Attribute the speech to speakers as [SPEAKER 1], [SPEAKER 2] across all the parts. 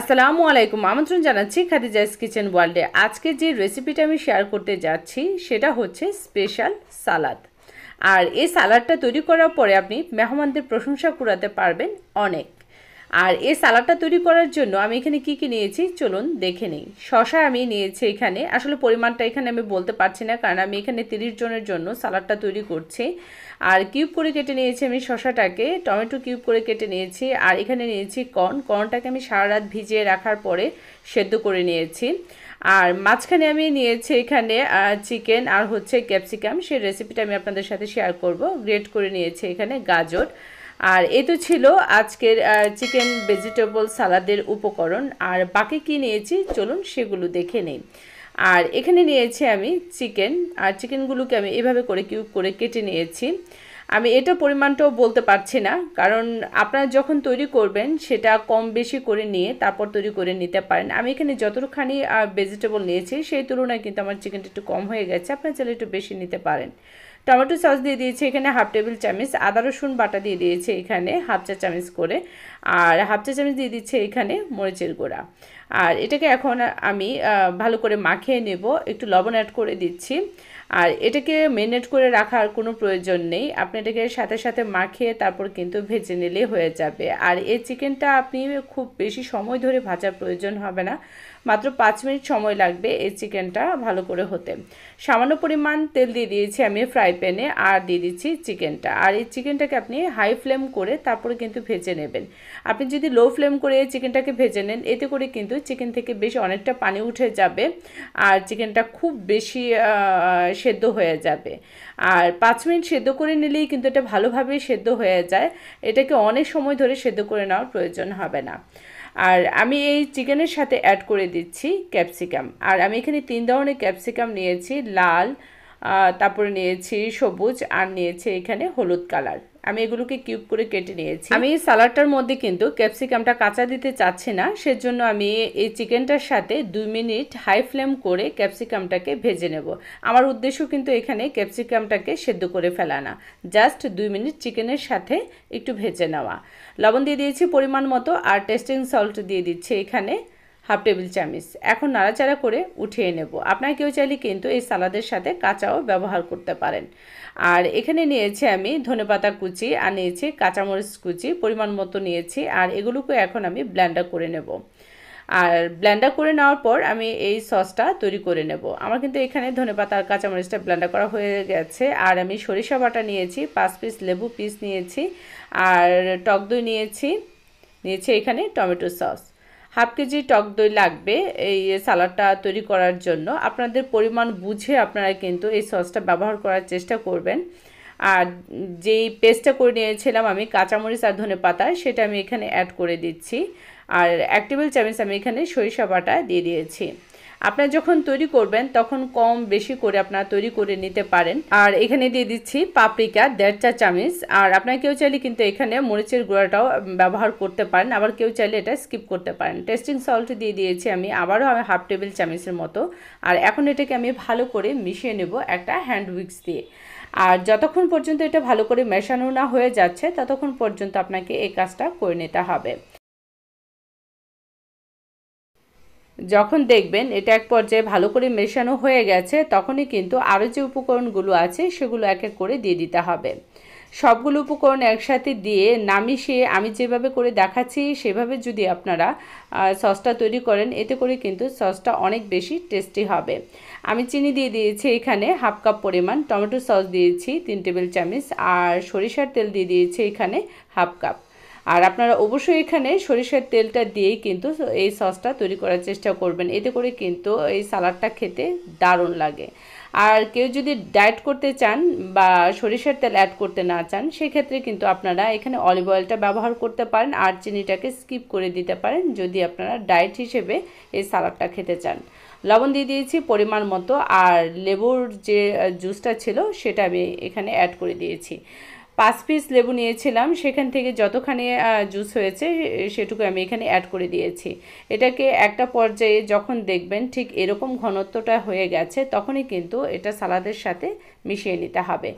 [SPEAKER 1] আসসালামু আলাইকুম আমন্ত্রণ জানাচ্ছি খাদিজাইস কিচেন ওয়ার্ল্ডে আজকে যে রেসিপিটা আমি শেয়ার করতে যাচ্ছি সেটা হচ্ছে স্পেশাল সালাদ আর এই সালাডটা তৈরি করার পরে আপনি মেহমানদের প্রশংসা কুড়াতে পারবেন অনেক আর এই সালাডটা তৈরি করার জন্য আমি এখানে কি কি নিয়েছি চলুন দেখে নিই শশা আমি নিয়েছি এখানে আসলে পরিমাণটা এখানে আমি বলতে পারছি না কারণ আমি এখানে তিরিশ জনের জন্য সালাডটা তৈরি করছি আর কিউব করে কেটে নিয়েছি আমি শশাটাকে টমেটো কিউব করে কেটে নিয়েছি আর এখানে নিয়েছি কর্ন কর্নটাকে আমি সারা রাত ভিজিয়ে রাখার পরে সেদ্ধ করে নিয়েছি আর মাঝখানে আমি নিয়েছি এখানে চিকেন আর হচ্ছে ক্যাপসিকাম সেই রেসিপিটা আমি আপনাদের সাথে শেয়ার করব গ্রেট করে নিয়েছি এখানে গাজর আর এ তো ছিল আজকের চিকেন ভেজিটেবল সালাদের উপকরণ আর বাকি কি নিয়েছি চলুন সেগুলো দেখে নেই আর এখানে নিয়েছি আমি চিকেন আর চিকেনগুলোকে আমি এভাবে করে কিউব করে কেটে নিয়েছি আমি এটা পরিমাণটাও বলতে পারছি না কারণ আপনারা যখন তৈরি করবেন সেটা কম বেশি করে নিয়ে তারপর তৈরি করে নিতে পারেন আমি এখানে যতটুখানি ভেজিটেবল নিয়েছি সেই তুলনায় কিন্তু আমার চিকেনটা একটু কম হয়ে গেছে আপনারা চাইলে একটু বেশি নিতে পারেন টমেটো সস দিয়ে দিয়েছি এখানে হাফ টেবিল চামচ আদা রসুন বাটা দিয়ে দিয়েছি এখানে হাফ চা চামচ করে আর হাফ চা চামচ দিয়ে দিচ্ছে এখানে মরিচের গুঁড়া আর এটাকে এখন আমি ভালো করে মাখিয়ে নেব একটু লবণ অ্যাড করে দিচ্ছি আর এটাকে মেনেট করে রাখার কোনো প্রয়োজন নেই আপনি এটাকে সাথে সাথে মাখিয়ে তারপর কিন্তু ভেজে নিলে হয়ে যাবে আর এই চিকেনটা আপনি খুব বেশি সময় ধরে ভাজার প্রয়োজন হবে না মাত্র পাঁচ মিনিট সময় লাগবে এই চিকেনটা ভালো করে হতে সামান্য পরিমাণ তেল দিয়ে দিয়েছি আমি ফ্রাই প্যানে আর দিয়ে দিচ্ছি চিকেনটা আর এই চিকেনটাকে আপনি হাই ফ্লেম করে তারপরে কিন্তু ভেজে নেবেন আপনি যদি লো ফ্লেম করে চিকেনটাকে ভেজে নেন এতে করে কিন্তু চিকেন থেকে বেশ অনেকটা পানি উঠে যাবে আর চিকেনটা খুব বেশি সেদ্ধ হয়ে যাবে আর পাঁচ মিনিট সেদ্ধ করে নিলেই কিন্তু এটা ভালোভাবে সেদ্ধ হয়ে যায় এটাকে অনেক সময় ধরে সেদ্ধ করে নেওয়ার প্রয়োজন হবে না আর আমি এই চিকেনের সাথে অ্যাড করে দিচ্ছি ক্যাপসিকাম আর আমি এখানে তিন ধরনের ক্যাপসিকাম নিয়েছি লাল তারপরে নিয়েছি সবুজ আর নিয়েছি এখানে হলুদ কালার আমি এগুলোকে কিউব করে কেটে নিয়েছি আমি সালাডটার মধ্যে কিন্তু ক্যাপসিকামটা কাঁচা দিতে চাচ্ছি না সেজন্য আমি এই চিকেনটার সাথে দুই মিনিট হাই ফ্লেম করে ক্যাপসিকামটাকে ভেজে নেব আমার উদ্দেশ্য কিন্তু এখানে ক্যাপসিকামটাকে সেদ্ধ করে ফেলা না জাস্ট দুই মিনিট চিকেনের সাথে একটু ভেজে নেওয়া লবণ দিয়ে দিয়েছি পরিমাণ মতো আর টেস্টিং সল্ট দিয়ে দিচ্ছি এখানে হাফ টেবিল চামচ এখন নাড়াচাড়া করে উঠিয়ে নেব আপনারা কেউ চাইলে কিন্তু এই সালাদের সাথে কাঁচাও ব্যবহার করতে পারেন আর এখানে নিয়েছি আমি ধনেপাতা কুচি আর নিয়েছি কাঁচামরিচ কুচি পরিমাণ মতো নিয়েছি আর এগুলোকে এখন আমি ব্ল্যান্ডার করে নেব আর ব্ল্যান্ডার করে নেওয়ার পর আমি এই সসটা তৈরি করে নেব আমার কিন্তু এখানে ধনেপাতা আর কাঁচামরিচটা ব্ল্যান্ডার করা হয়ে গেছে আর আমি সরিষা বাটা নিয়েছি পাঁচ পিস লেবু পিস নিয়েছি আর টক দই নিয়েছি নিয়েছি এখানে টমেটো সস হাফ কেজি টক দই লাগবে এই সালাডটা তৈরি করার জন্য আপনাদের পরিমাণ বুঝে আপনারা কিন্তু এই সসটা ব্যবহার করার চেষ্টা করবেন আর যেই পেস্টটা করে নিয়েছিলাম আমি কাঁচামরিচ আর ধনে পাতা সেটা আমি এখানে অ্যাড করে দিচ্ছি আর এক টেবিল চামচ আমি এখানে সরিষা বাটা দিয়ে দিয়েছি আপনারা যখন তৈরি করবেন তখন কম বেশি করে আপনারা তৈরি করে নিতে পারেন আর এখানে দিয়ে দিচ্ছি পাপরিকা দেড় চা চামিচ আর আপনার কেউ চাইলে কিন্তু এখানে মরিচের গুঁড়াটাও ব্যবহার করতে পারেন আবার কেউ চাইলে এটা স্কিপ করতে পারেন টেস্টিং সল্ট দিয়ে দিয়েছি আমি আবারও আমি হাফ টেবিল চামিচের মতো আর এখন এটাকে আমি ভালো করে মিশিয়ে নেব একটা হ্যান্ড উইক্স দিয়ে আর যতক্ষণ পর্যন্ত এটা ভালো করে মেশানো না হয়ে যাচ্ছে ততক্ষণ পর্যন্ত আপনাকে এই কাজটা করে নিতে হবে যখন দেখবেন এটা এক পর্যায়ে ভালো করে মেশানো হয়ে গেছে তখনই কিন্তু আরও যে উপকরণগুলো আছে সেগুলো এক এক করে দিয়ে দিতে হবে সবগুলো উপকরণ একসাথে দিয়ে নামিয়ে আমি যেভাবে করে দেখাচ্ছি সেভাবে যদি আপনারা সসটা তৈরি করেন এতে করে কিন্তু সসটা অনেক বেশি টেস্টি হবে আমি চিনি দিয়ে দিয়েছি এখানে হাফ কাপ পরিমাণ টমেটো সস দিয়েছি তিন টেবিল চামচ আর সরিষার তেল দিয়ে দিয়েছি এখানে হাফ কাপ আর আপনারা অবশ্যই এখানে সরিষার তেলটা দিয়েই কিন্তু এই সসটা তৈরি করার চেষ্টা করবেন এতে করে কিন্তু এই সালাডটা খেতে দারুণ লাগে আর কেউ যদি ডায়েট করতে চান বা সরিষার তেল অ্যাড করতে না চান সেক্ষেত্রে কিন্তু আপনারা এখানে অলিভ অয়েলটা ব্যবহার করতে পারেন আর চিনিটাকে স্কিপ করে দিতে পারেন যদি আপনারা ডায়েট হিসেবে এই সালাডটা খেতে চান লবণ দিয়ে দিয়েছি পরিমাণ মতো আর লেবুর যে জুসটা ছিল সেটা আমি এখানে অ্যাড করে দিয়েছি পাঁচ পিস লেবু নিয়েছিলাম সেখান থেকে যতখানি জুস হয়েছে সেটুকু আমি এখানে অ্যাড করে দিয়েছি এটাকে একটা পর্যায়ে যখন দেখবেন ঠিক এরকম ঘনত্বটা হয়ে গেছে তখনই কিন্তু এটা সালাদের সাথে মিশিয়ে নিতে হবে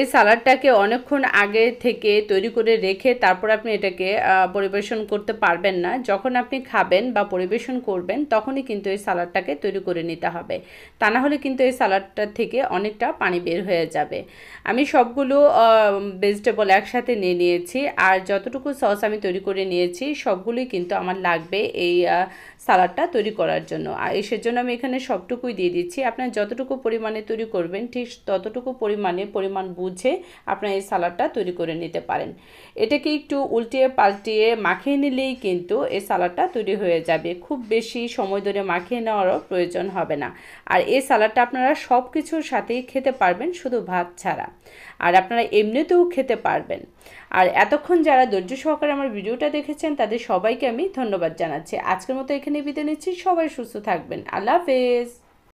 [SPEAKER 1] এই সালাডটাকে অনেকক্ষণ আগে থেকে তৈরি করে রেখে তারপর আপনি এটাকে পরিবেশন করতে পারবেন না যখন আপনি খাবেন বা পরিবেশন করবেন তখনই কিন্তু এই সালাডটাকে তৈরি করে নিতে হবে তা না হলে কিন্তু এই সালাডটার থেকে অনেকটা পানি বের হয়ে যাবে আমি সবগুলো ভেজিটেবল একসাথে নিয়ে নিয়েছি আর যতটুকু সস আমি তৈরি করে নিয়েছি সবগুলোই কিন্তু আমার লাগবে এই সালাডটা তৈরি করার জন্য আর এসের জন্য আমি এখানে সবটুকুই দিয়ে দিচ্ছি আপনার যতটুকু পরিমাণে তৈরি করবেন ঠিক ততটুকু পরিমাণে পরিমাণ বুঝে আপনার এই সালাডটা তৈরি করে নিতে পারেন এটাকে একটু উল্টিয়ে পাল্টিয়ে মাখিয়ে নিলেই কিন্তু এই সালাডটা তৈরি হয়ে যাবে খুব বেশি সময় ধরে মাখিয়ে নেওয়ারও প্রয়োজন হবে না আর এই সালাডটা আপনারা সব কিছুর সাথেই খেতে পারবেন শুধু ভাত ছাড়া আর আপনারা এমনিতেও খেতে পারবেন আর এতক্ষণ যারা ধৈর্য সহকারে আমার ভিডিওটা দেখেছেন তাদের সবাইকে আমি ধন্যবাদ জানাচ্ছি আজকের মতো এখানে বিদায় নিচ্ছি সবাই সুস্থ থাকবেন আল্লাহ হাফেজ